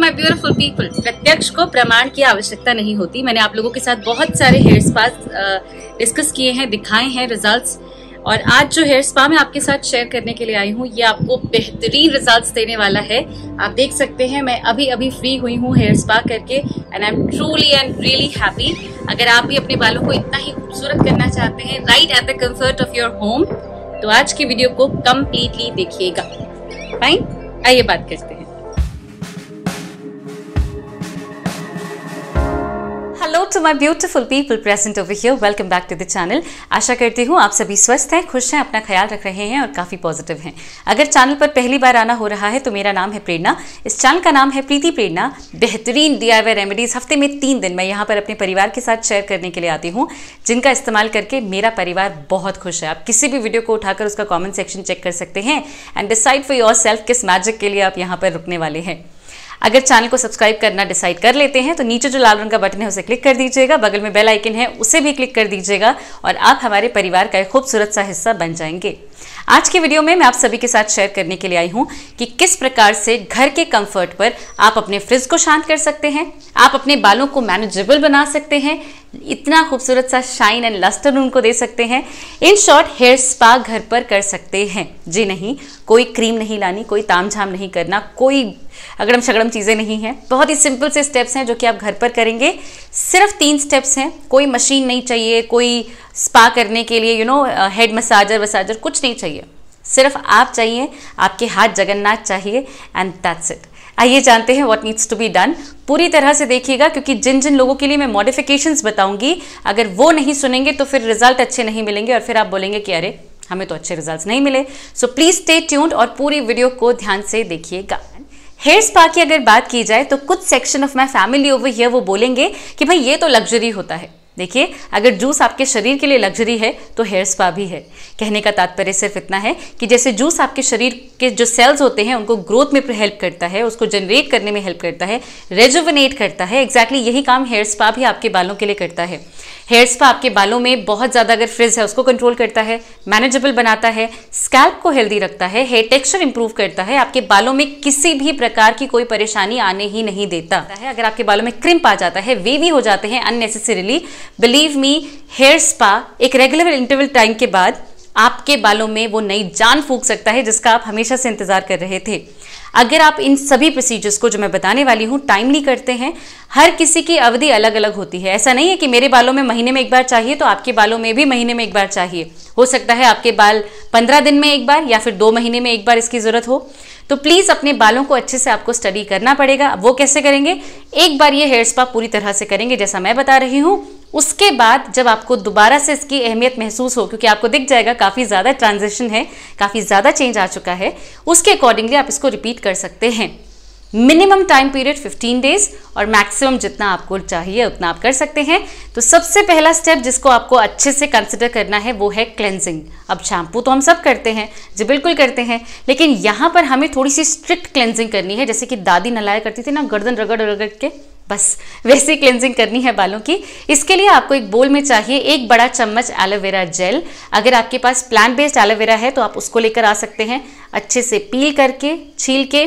my beautiful people प्रत्यक्ष को प्रमाण की आवश्यकता नहीं होती मैंने आप लोगों के साथ बहुत सारे हेयर स्पा डिस्कस किए हैं दिखाए हैं रिजल्ट्स और आज जो हेयर स्पा मैं आपके साथ शेयर करने के लिए आई हूँ ये आपको बेहतरीन रिजल्ट्स देने वाला है आप देख सकते हैं मैं अभी अभी फ्री हुई हूँ हेयर स्पा करके and I am truly and really happy अगर आप भी अपने बालों को इतना ही खूबसूरत करना चाहते हैं right at the comfort of your home तो आज की वीडियो को कम्प्लीटली देखिएगा फाइन आइए बात करते हैं hello to my beautiful people present over here welcome back to the channel आशा करती हूँ आप सभी स्वस्थ हैं खुश हैं अपना ख्याल रख रहे हैं और काफ़ी पॉजिटिव हैं अगर चैनल पर पहली बार आना हो रहा है तो मेरा नाम है प्रेरणा इस चैनल का नाम है प्रीति प्रेरणा बेहतरीन डी रेमेडीज़ हफ्ते में तीन दिन मैं यहाँ पर अपने परिवार के साथ शेयर करने के लिए आती हूँ जिनका इस्तेमाल करके मेरा परिवार बहुत खुश है आप किसी भी वीडियो को उठाकर उसका कॉमेंट सेक्शन चेक कर सकते हैं and decide for yourself किस मैजिक के लिए आप यहाँ पर रुकने वाले हैं अगर चैनल को सब्सक्राइब करना डिसाइड कर लेते हैं तो नीचे जो लाल रंग का बटन है उसे क्लिक कर दीजिएगा बगल में बेल आइकन है उसे भी क्लिक कर दीजिएगा और आप हमारे परिवार का एक खूबसूरत सा हिस्सा बन जाएंगे आज की वीडियो में मैं आप सभी के साथ शेयर करने के लिए आई हूँ कि किस प्रकार से घर के कंफर्ट पर आप अपने फ्रिज को शांत कर सकते हैं आप अपने बालों को मैनेजेबल बना सकते हैं इतना खूबसूरत सा शाइन एंड लस्टर उनको दे सकते हैं इन शॉर्ट हेयर स्पा घर पर कर सकते हैं जी नहीं कोई क्रीम नहीं लानी कोई ताम झाम नहीं करना कोई अगड़म शगड़म चीज़ें नहीं हैं बहुत ही सिंपल से स्टेप्स हैं जो कि आप घर पर करेंगे सिर्फ तीन स्टेप्स हैं कोई मशीन नहीं चाहिए कोई स्पा करने के लिए यू नो हेड मसाजर वसाजर कुछ नहीं चाहिए सिर्फ आप चाहिए आपके हाथ जगन्नाथ चाहिए एंड दैट्स इट आइए जानते हैं what needs to be done पूरी तरह से देखिएगा क्योंकि जिन जिन लोगों के लिए मैं मॉडिफिकेशंस बताऊंगी अगर वो नहीं सुनेंगे तो फिर रिजल्ट अच्छे नहीं मिलेंगे और फिर आप बोलेंगे कि अरे हमें तो अच्छे रिजल्ट नहीं मिले सो प्लीज स्टे ट्यून्ड और पूरी वीडियो को ध्यान से देखिएगा हेयर स्पा की अगर बात की जाए तो कुछ section of my family over here वो बोलेंगे कि भाई ये तो लग्जरी होता है देखिए अगर जूस आपके शरीर के लिए लग्जरी है तो हेयर स्पा भी है कहने का तात्पर्य सिर्फ इतना है कि जैसे जूस आपके शरीर के जो सेल्स होते हैं उनको ग्रोथ में हेल्प करता है उसको जनरेट करने में हेल्प करता है रेजुवनेट करता है एग्जैक्टली exactly यही काम हेयर स्पा भी आपके बालों के लिए करता है हेयर स्पा आपके बालों में बहुत ज़्यादा अगर फ्रिज है उसको कंट्रोल करता है मैनेजेबल बनाता है स्कैल्प को हेल्दी रखता है हेयर टेक्सचर इंप्रूव करता है आपके बालों में किसी भी प्रकार की कोई परेशानी आने ही नहीं देता है अगर आपके बालों में क्रिम्प आ जाता है वेवी हो जाते हैं unnecessarily believe me hair spa एक रेगुलर इंटरवल टाइम के बाद आपके बालों में वो नई जान फूक सकता है जिसका आप हमेशा से इंतज़ार कर रहे थे अगर आप इन सभी प्रोसीजर्स को जो मैं बताने वाली हूँ टाइमली करते हैं हर किसी की अवधि अलग अलग होती है ऐसा नहीं है कि मेरे बालों में महीने में एक बार चाहिए तो आपके बालों में भी महीने में एक बार चाहिए हो सकता है आपके बाल पंद्रह दिन में एक बार या फिर दो महीने में एक बार इसकी ज़रूरत हो तो प्लीज़ अपने बालों को अच्छे से आपको स्टडी करना पड़ेगा वो कैसे करेंगे एक बार ये हेयर स्पा पूरी तरह से करेंगे जैसा मैं बता रही हूँ उसके बाद जब आपको दोबारा से इसकी अहमियत महसूस हो क्योंकि आपको दिख जाएगा काफ़ी ज़्यादा ट्रांजेक्शन है काफ़ी ज़्यादा चेंज आ चुका है उसके अकॉर्डिंगली आप इसको रिपीट कर सकते हैं मिनिमम टाइम पीरियड 15 डेज और मैक्सिमम जितना आपको चाहिए उतना आप कर सकते हैं तो सबसे पहला स्टेप जिसको आपको अच्छे से कंसिडर करना है वो है क्लेंजिंग अब शैम्पू तो हम सब करते हैं जी बिल्कुल करते हैं लेकिन यहाँ पर हमें थोड़ी सी स्ट्रिक्ट क्लेंजिंग करनी है जैसे कि दादी नलाया करती थी ना गर्दन रगड़ रगड़ के बस वैसे क्लेंजिंग करनी है बालों की इसके लिए आपको एक बोल में चाहिए एक बड़ा चम्मच एलोवेरा जेल अगर आपके पास प्लांट बेस्ड एलोवेरा है तो आप उसको लेकर आ सकते हैं अच्छे से पील करके छील के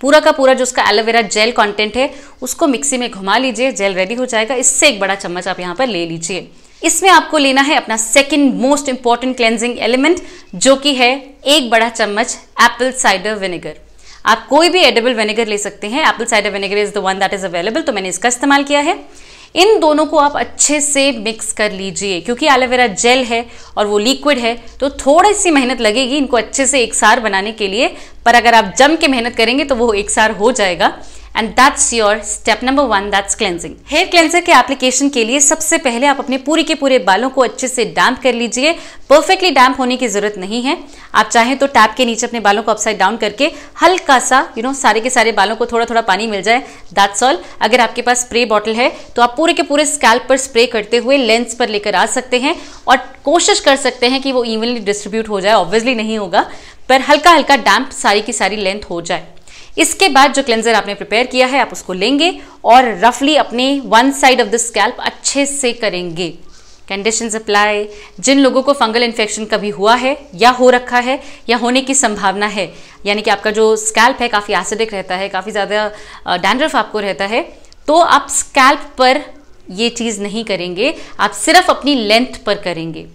पूरा का पूरा जो उसका एलोवेरा जेल कंटेंट है उसको मिक्सी में घुमा लीजिए जेल रेडी हो जाएगा इससे एक बड़ा चम्मच आप यहाँ पर ले लीजिए इसमें आपको लेना है अपना second most important cleansing element जो कि है एक बड़ा चम्मच एप्पल साइडर विनेगर आप कोई भी एडेबल विनेगर ले सकते हैं apple cider vinegar is the one that is available तो मैंने इसका इस्तेमाल किया है इन दोनों को आप अच्छे से मिक्स कर लीजिए क्योंकि एलोवेरा जेल है और वो लिक्विड है तो थोड़ी सी मेहनत लगेगी इनको अच्छे से एक सार बनाने के लिए पर अगर आप जम के मेहनत करेंगे तो वो एक सार हो जाएगा and that's your step number one that's cleansing hair cleanser के एप्लीकेशन के लिए सबसे पहले आप अपने पूरे के पूरे बालों को अच्छे से डैम्प कर लीजिए परफेक्टली डैम्प होने की जरूरत नहीं है आप चाहें तो टैप के नीचे अपने बालों को अपसाइड डाउन करके हल्का सा यू you नो know, सारे के सारे बालों को थोड़ा थोड़ा पानी मिल जाए दैट्स ऑल अगर आपके पास स्प्रे बॉटल है तो आप पूरे के पूरे स्कैल्प पर स्प्रे करते हुए लेंस पर लेकर आ सकते हैं और कोशिश कर सकते हैं कि वो इवनली डिस्ट्रीब्यूट हो जाए ऑब्वियसली नहीं होगा पर हल्का हल्का डैम्प सारी की सारी लेंथ हो जाए इसके बाद जो क्लेंजर आपने प्रिपेयर किया है आप उसको लेंगे और रफली अपने one side of the scalp अच्छे से करेंगे कंडीशन अप्लाई जिन लोगों को फंगल इन्फेक्शन कभी हुआ है या हो रखा है या होने की संभावना है यानी कि आपका जो स्कैल्प है काफ़ी एसिडिक रहता है काफ़ी ज़्यादा डैंड्रफ आपको रहता है तो आप स्कैल्प पर ये चीज़ नहीं करेंगे आप सिर्फ अपनी लेंथ पर करेंगे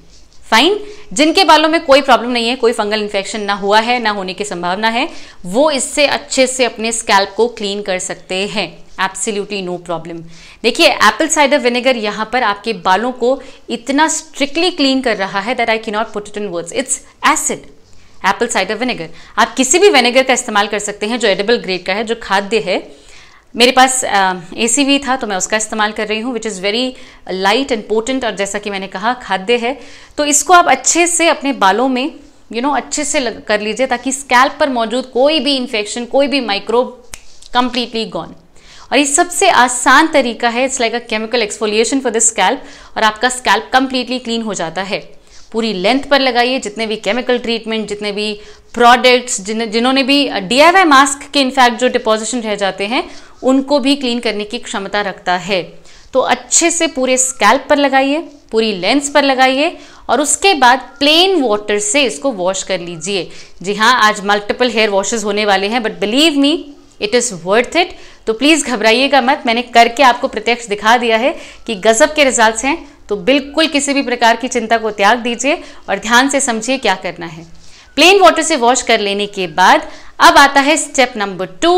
फाइन जिनके बालों में कोई प्रॉब्लम नहीं है कोई फंगल इन्फेक्शन ना हुआ है ना होने की संभावना है वो इससे अच्छे से अपने स्कैल्प को क्लीन कर सकते हैं एप्सिल्यूटली नो प्रॉब्लम देखिए एप्पल साइडर विनेगर यहाँ पर आपके बालों को इतना स्ट्रिक्टली क्लीन कर रहा है that I can not put it in words it's acid apple cider vinegar आप किसी भी विनेगर का इस्तेमाल कर सकते हैं जो एडेबल ग्रेड का है जो खाद्य है मेरे पास ए सी भी था तो मैं उसका इस्तेमाल कर रही हूँ which is very light and potent और जैसा कि मैंने कहा खाद्य है तो इसको आप अच्छे से अपने बालों में यू you नो know, अच्छे से लग, कर लीजिए ताकि स्कैल्प पर मौजूद कोई भी इन्फेक्शन कोई भी माइक्रोब कम्प्लीटली गॉन और ये सबसे आसान तरीका है it's like a chemical exfoliation for the scalp और आपका स्कैल्प कम्प्लीटली क्लीन हो जाता है पूरी लेंथ पर लगाइए जितने भी केमिकल ट्रीटमेंट जितने भी प्रोडक्ट्स जिन जिन्होंने भी डी मास्क के इनफैक्ट जो डिपोजिशन रह जाते हैं उनको भी क्लीन करने की क्षमता रखता है तो अच्छे से पूरे स्कैल्प पर लगाइए पूरी लेंस पर लगाइए और उसके बाद प्लेन वाटर से इसको वॉश कर लीजिए जी हाँ आज मल्टीपल हेयर वॉशेज होने वाले हैं but believe me it is worth it तो प्लीज़ घबराइएगा मत मैंने करके आपको प्रत्यक्ष दिखा दिया है कि गज़ब के रिजल्ट्स हैं तो बिल्कुल किसी भी प्रकार की चिंता को त्याग दीजिए और ध्यान से समझिए क्या करना है प्लेन वाटर से वॉश कर लेने के बाद अब आता है स्टेप नंबर टू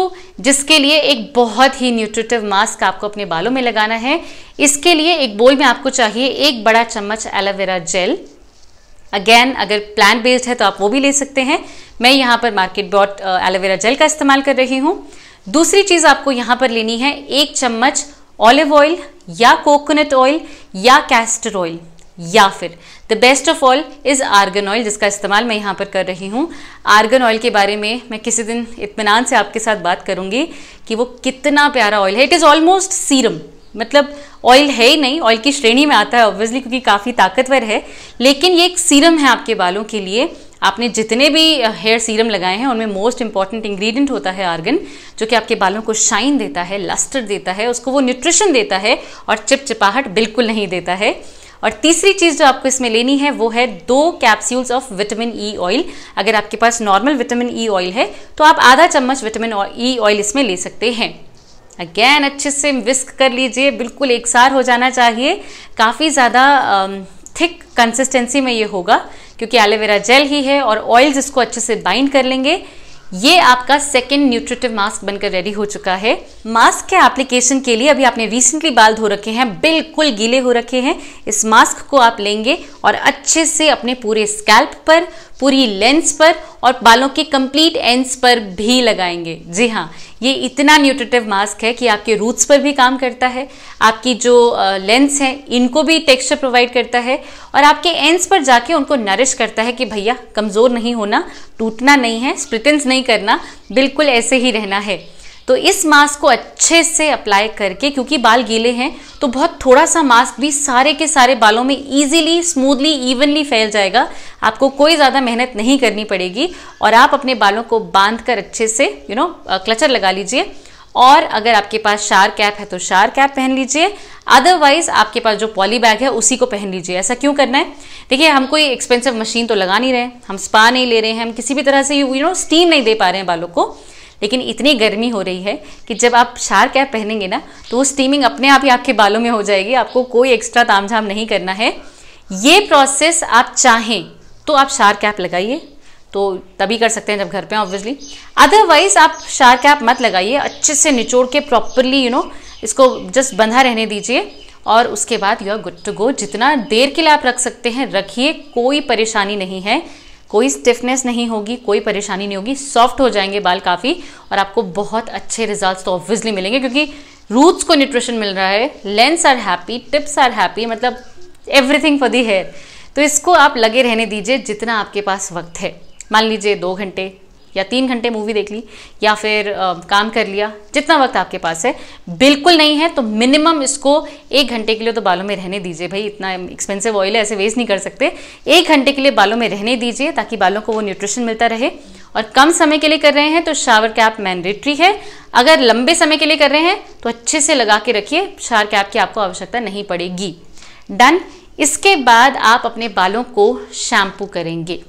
जिसके लिए एक बहुत ही न्यूट्रिटिव मास्क आपको अपने बालों में लगाना है इसके लिए एक बोल में आपको चाहिए एक बड़ा चम्मच एलोवेरा जेल अगेन अगर प्लान बेस्ड है तो आप वो भी ले सकते हैं मैं यहाँ पर मार्केट बॉट एलोवेरा जेल का इस्तेमाल कर रही हूँ दूसरी चीज़ आपको यहाँ पर लेनी है एक चम्मच ऑलिव ऑयल या कोकोनट ऑयल या कैस्टर ऑयल या फिर the best of all is argan oil जिसका इस्तेमाल मैं यहाँ पर कर रही हूँ आर्गन ऑयल के बारे में मैं किसी दिन इतमान से आपके साथ बात करूँगी कि वो कितना प्यारा ऑयल है इट इज़ ऑलमोस्ट सीरम मतलब ऑयल है ही नहीं ऑयल की श्रेणी में आता है ऑब्वियसली क्योंकि काफ़ी ताकतवर है लेकिन ये एक सीरम है आपके बालों के लिए आपने जितने भी हेयर सीरम लगाए हैं उनमें मोस्ट इंपॉर्टेंट इंग्रेडिएंट होता है आर्गन जो कि आपके बालों को शाइन देता है लस्टर देता है उसको वो न्यूट्रिशन देता है और चिपचिपाहट बिल्कुल नहीं देता है और तीसरी चीज़ जो आपको इसमें लेनी है वो है दो capsules of vitamin E oil अगर आपके पास नॉर्मल विटामिन ई ऑयल है तो आप आधा चम्मच विटामिन ई ऑयल इसमें ले सकते हैं अगैन अच्छे से विस्क कर लीजिए बिल्कुल एक सार हो जाना चाहिए काफ़ी ज़्यादा थिक कंसिस्टेंसी में ये होगा क्योंकि एलोवेरा जेल ही है और ऑयल्स इसको अच्छे से बाइंड कर लेंगे ये आपका सेकेंड न्यूट्रिटिव मास्क बनकर रेडी हो चुका है मास्क के एप्लीकेशन के लिए अभी आपने रिसेंटली बाल धो रखे हैं बिल्कुल गीले हो रखे हैं इस मास्क को आप लेंगे और अच्छे से अपने पूरे स्कैल्प पर पूरी लेंस पर और बालों के कंप्लीट एंड्स पर भी लगाएंगे जी हाँ ये इतना न्यूट्रिटिव मास्क है कि आपके रूट्स पर भी काम करता है आपकी जो लेंस हैं इनको भी टेक्सचर प्रोवाइड करता है और आपके एंड्स पर जाके उनको नरिश करता है कि भैया कमज़ोर नहीं होना टूटना नहीं है स्प्रिटेंस नहीं नहीं करना बिल्कुल ऐसे ही रहना है तो इस मास्क को अच्छे से अप्लाई करके क्योंकि बाल गीले हैं तो बहुत थोड़ा सा मास्क भी सारे के सारे बालों में इजीली स्मूथली इवनली फैल जाएगा आपको कोई ज़्यादा मेहनत नहीं करनी पड़ेगी और आप अपने बालों को बांधकर अच्छे से you you know know, clutcher लगा लीजिए और अगर आपके पास शार कैप है तो शार कैप पहन लीजिए अदरवाइज आपके पास जो पॉली बैग है उसी को पहन लीजिए ऐसा क्यों करना है देखिए हम कोई एक्सपेंसिव मशीन तो लगा नहीं रहे हम स्पा नहीं ले रहे हैं हम किसी भी तरह से यू नो स्टीम नहीं दे पा रहे हैं बालों को लेकिन इतनी गर्मी हो रही है कि जब आप शार कैप पहनेंगे ना तो वो स्टीमिंग अपने आप ही आपके बालों में हो जाएगी आपको कोई एक्स्ट्रा तामझाम नहीं करना है ये प्रोसेस आप चाहें तो आप शार कैप लगाइए तो तभी कर सकते हैं जब घर पे ऑब्वियसली अदरवाइज आप शार कैप मत लगाइए अच्छे से निचोड़ के प्रॉपरली यू नो इसको जस्ट बंधा रहने दीजिए और उसके बाद you are good to go जितना देर के लिए आप रख सकते हैं रखिए कोई परेशानी नहीं है कोई स्टिफनेस नहीं होगी कोई परेशानी नहीं होगी सॉफ्ट हो जाएंगे बाल काफ़ी और आपको बहुत अच्छे रिजल्ट्स तो ऑब्वियसली मिलेंगे क्योंकि रूट्स को न्यूट्रिशन मिल रहा है lengths are happy tips are happy मतलब एवरीथिंग फॉर दी हेयर तो इसको आप लगे रहने दीजिए जितना आपके पास वक्त है मान लीजिए दो घंटे या तीन घंटे मूवी देख ली या फिर आ, काम कर लिया जितना वक्त आपके पास है बिल्कुल नहीं है तो मिनिमम इसको एक घंटे के लिए तो बालों में रहने दीजिए भाई इतना एक्सपेंसिव ऑयल है ऐसे वेस्ट नहीं कर सकते एक घंटे के लिए बालों में रहने दीजिए ताकि बालों को वो न्यूट्रिशन मिलता रहे और कम समय के लिए कर रहे हैं तो शावर कैप मैंडेटरी है अगर लंबे समय के लिए कर रहे हैं तो अच्छे से लगा के रखिए शावर कैप की आपको आवश्यकता नहीं पड़ेगी डन इसके बाद आप अपने बालों को शैम्पू करेंगे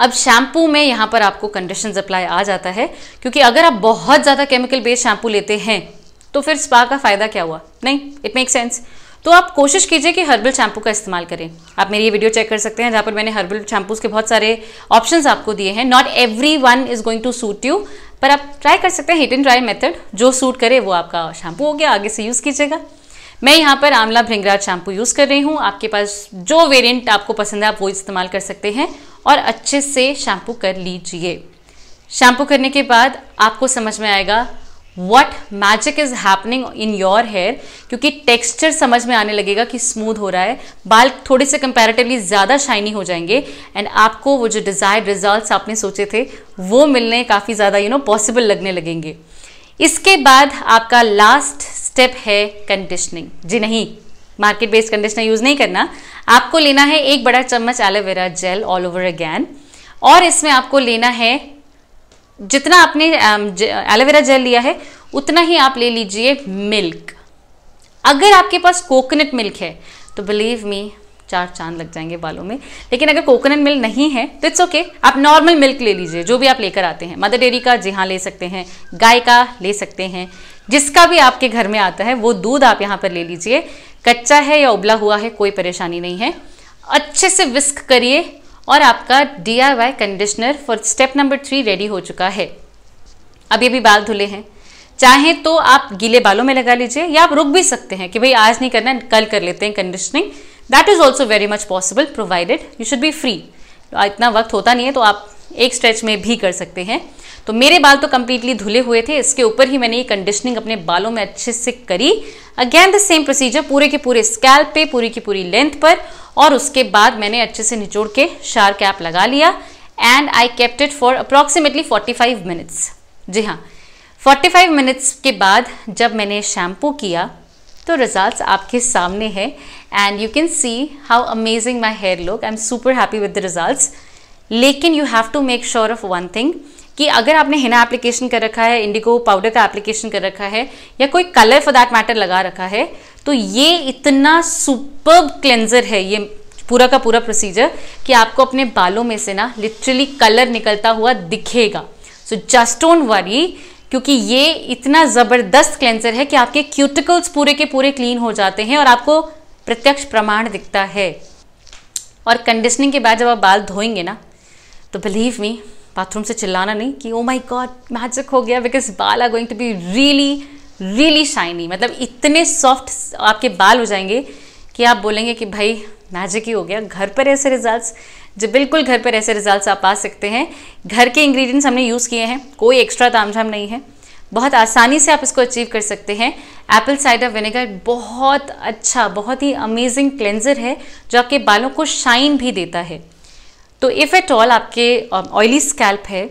अब शैम्पू में यहाँ पर आपको कंडीशन अप्लाई आ जाता है क्योंकि अगर आप बहुत ज़्यादा केमिकल बेस्ड शैम्पू लेते हैं तो फिर स्पा का फ़ायदा क्या हुआ नहीं इट मेक सेंस तो आप कोशिश कीजिए कि हर्बल शैम्पू का इस्तेमाल करें आप मेरी ये वीडियो चेक कर सकते हैं जहाँ पर मैंने हर्बल शैम्पूज़ के बहुत सारे ऑप्शंस आपको दिए हैं not every one is going to suit you पर आप ट्राई कर सकते हैं हिट एंड ट्राई मेथड जो सूट करे वो आपका शैम्पू हो गया आगे से यूज़ कीजिएगा मैं यहाँ पर आंवला भृंगराज शैम्पू यूज़ कर रही हूँ आपके पास जो वेरिएंट आपको पसंद है आप वो इस्तेमाल कर सकते हैं और अच्छे से शैम्पू कर लीजिए शैम्पू करने के बाद आपको समझ में आएगा what magic is happening in your hair क्योंकि टेक्स्चर समझ में आने लगेगा कि स्मूथ हो रहा है बाल थोड़े से कंपेरेटिवली ज़्यादा शाइनी हो जाएंगे एंड आपको वो जो डिज़ायर रिजल्ट आपने सोचे थे वो मिलने काफ़ी ज़्यादा यू नो पॉसिबल लगने लगेंगे इसके बाद आपका लास्ट स्टेप है कंडीशनिंग जी नहीं मार्केट बेस्ड कंडीशनर यूज़ नहीं करना आपको लेना है एक बड़ा चम्मच aloe vera gel all over again और इसमें आपको लेना है जितना आपने एलोवेरा um, जेल लिया है उतना ही आप ले लीजिए मिल्क अगर आपके पास कोकोनट मिल्क है तो बिलीव मी चार चांद लग जाएंगे बालों में लेकिन अगर कोकोनट मिल्क नहीं है तो इट्स ओके आप नॉर्मल मिल्क ले लीजिए जो भी आप लेकर आते हैं मदर डेयरी का जी हाँ ले सकते हैं गाय का ले सकते हैं जिसका भी आपके घर में आता है वो दूध आप यहाँ पर ले लीजिए कच्चा है या उबला हुआ है कोई परेशानी नहीं है अच्छे से विस्क करिए और आपका D conditioner for step number three ready हो चुका है अब ये भी बाल धुले हैं चाहे तो आप गीले बालों में लगा लीजिए या आप रुक भी सकते हैं कि भाई आज नहीं करना कल कर लेते हैं conditioning that is also very much possible provided you should be free इतना वक्त होता नहीं है तो आप एक स्ट्रेच में भी कर सकते हैं तो मेरे बाल तो कंप्लीटली धुले हुए थे इसके ऊपर ही मैंने ये कंडीशनिंग अपने बालों में अच्छे से करी अगेन द सेम प्रोसीजर पूरे के पूरे स्कैल्प पे पूरी की पूरी लेंथ पर और उसके बाद मैंने अच्छे से निचोड़ के शार कैप लगा लिया and I kept it for approximately 45 minutes जी हाँ 45 मिनट्स के बाद जब मैंने शैम्पू किया तो रिजल्ट्स आपके सामने है and you can see how amazing my hair look I am super happy with the result लेकिन you have to make sure of one thing कि अगर आपने हिना एप्लीकेशन कर रखा है इंडिगो पाउडर का एप्लीकेशन कर रखा है या कोई कलर फॉर दैट मैटर लगा रखा है तो ये इतना सुपर क्लेंजर है ये पूरा का पूरा प्रोसीजर कि आपको अपने बालों में से ना लिटरली कलर निकलता हुआ दिखेगा सो जस्ट डोंट वरी क्योंकि ये इतना ज़बरदस्त क्लेंजर है कि आपके क्यूटिकल्स पूरे के पूरे क्लीन हो जाते हैं और आपको प्रत्यक्ष प्रमाण दिखता है और कंडीशनिंग के बाद जब आप बाल धोएंगे ना तो बिलीव मी बाथरूम से चिल्लाना नहीं कि ओ माई गॉड मैजिक हो गया बिकॉज बाल are going to be really really shiny मतलब इतने सॉफ्ट आपके बाल हो जाएंगे कि आप बोलेंगे कि भाई मैजिक ही हो गया घर पर ऐसे रिजल्ट्स जो बिल्कुल घर पर ऐसे रिजल्ट्स आप पा सकते हैं घर के इंग्रेडिएंट्स हमने यूज़ किए हैं कोई एक्स्ट्रा तामझाम नहीं है बहुत आसानी से आप इसको अचीव कर सकते हैं एप्पल साइडर विनेगर बहुत अच्छा बहुत ही अमेजिंग क्लेंजर है जो आपके बालों को शाइन भी देता है तो इफ़ एट ऑल आपके ऑयली um, स्कैल्प है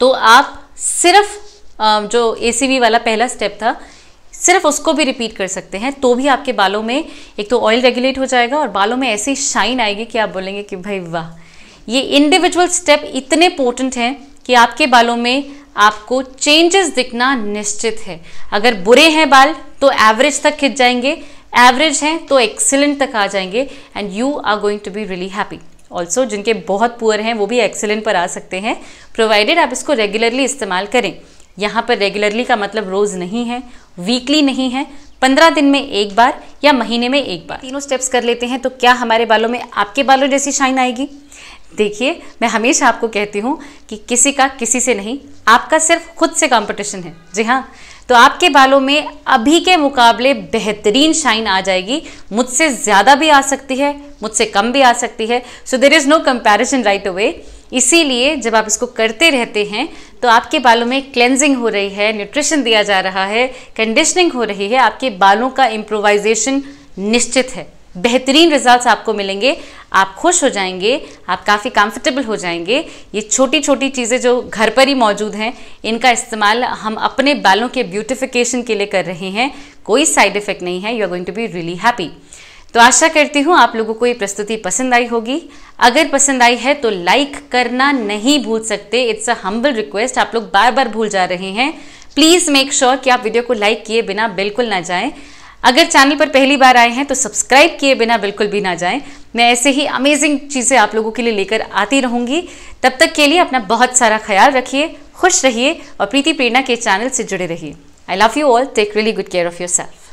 तो आप सिर्फ um, जो ए वाला पहला स्टेप था सिर्फ उसको भी रिपीट कर सकते हैं तो भी आपके बालों में एक तो ऑयल रेगुलेट हो जाएगा और बालों में ऐसी शाइन आएगी कि आप बोलेंगे कि भाई वाह ये इंडिविजुअल स्टेप इतने इंपॉर्टेंट हैं कि आपके बालों में आपको चेंजेस दिखना निश्चित है अगर बुरे हैं बाल तो एवरेज तक खिंच जाएंगे एवरेज हैं तो एक्सेलेंट तक आ जाएंगे and you are going to be really happy also जिनके बहुत पुअर हैं वो भी एक्सेलेंट पर आ सकते हैं प्रोवाइडेड आप इसको रेगुलरली इस्तेमाल करें यहाँ पर रेगुलरली का मतलब रोज़ नहीं है वीकली नहीं है पंद्रह दिन में एक बार या महीने में एक बार तीनों स्टेप्स कर लेते हैं तो क्या हमारे बालों में आपके बालों जैसी शाइन आएगी देखिए मैं हमेशा आपको कहती हूँ कि किसी का किसी से नहीं आपका सिर्फ खुद से कंपटीशन है जी हाँ तो आपके बालों में अभी के मुकाबले बेहतरीन शाइन आ जाएगी मुझसे ज़्यादा भी आ सकती है मुझसे कम भी आ सकती है so there is no comparison right away इसीलिए जब आप इसको करते रहते हैं तो आपके बालों में क्लेंजिंग हो रही है न्यूट्रिशन दिया जा रहा है कंडीशनिंग हो रही है आपके बालों का इम्प्रोवाइजेशन निश्चित है बेहतरीन रिजल्ट्स आपको मिलेंगे आप खुश हो जाएंगे आप काफ़ी कंफर्टेबल हो जाएंगे ये छोटी छोटी चीज़ें जो घर पर ही मौजूद हैं इनका इस्तेमाल हम अपने बालों के ब्यूटिफिकेशन के लिए कर रहे हैं कोई साइड इफ़ेक्ट नहीं है you are going to be really happy तो आशा करती हूँ आप लोगों को ये प्रस्तुति पसंद आई होगी अगर पसंद आई है तो लाइक करना नहीं भूल सकते इट्स अ हम्बल रिक्वेस्ट आप लोग बार बार भूल जा रहे हैं प्लीज़ मेक श्योर कि आप वीडियो को लाइक किए बिना बिल्कुल ना जाएं अगर चैनल पर पहली बार आए हैं तो सब्सक्राइब किए बिना बिल्कुल भी ना जाएं मैं ऐसे ही अमेजिंग चीज़ें आप लोगों के लिए लेकर आती रहूँगी तब तक के लिए अपना बहुत सारा ख्याल रखिए खुश रहिए और प्रीति प्रेरणा के चैनल से जुड़े रहिए I love you all take really good care of your self